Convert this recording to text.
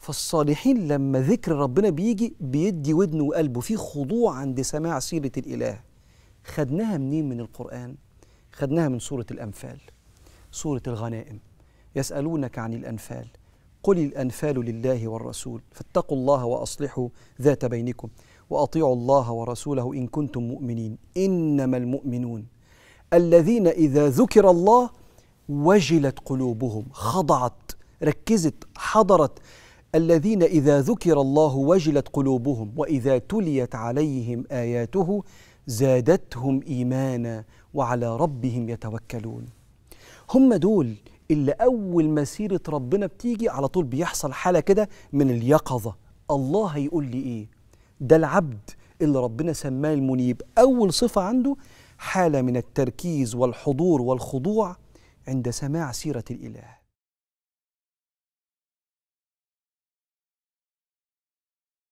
فالصالحين لما ذكر ربنا بيجي بيدي ودنه وقلبه في خضوع عند سماع سيرة الإله خدناها منين من القرآن؟ خدناها من سورة الأنفال سورة الغنائم يسألونك عن الأنفال قل الأنفال لله والرسول فاتقوا الله وأصلحوا ذات بينكم وأطيعوا الله ورسوله إن كنتم مؤمنين إنما المؤمنون الذين إذا ذكر الله وجلت قلوبهم خضعت ركزت حضرت الذين إذا ذكر الله وجلت قلوبهم وإذا تليت عليهم آياته زادتهم إيمانا وعلى ربهم يتوكلون هم دول اللي أول مسيرة ربنا بتيجي على طول بيحصل حالة كده من اليقظة الله هيقول لي إيه ده العبد اللي ربنا سماه المنيب أول صفة عنده حالة من التركيز والحضور والخضوع عند سماع سيرة الإله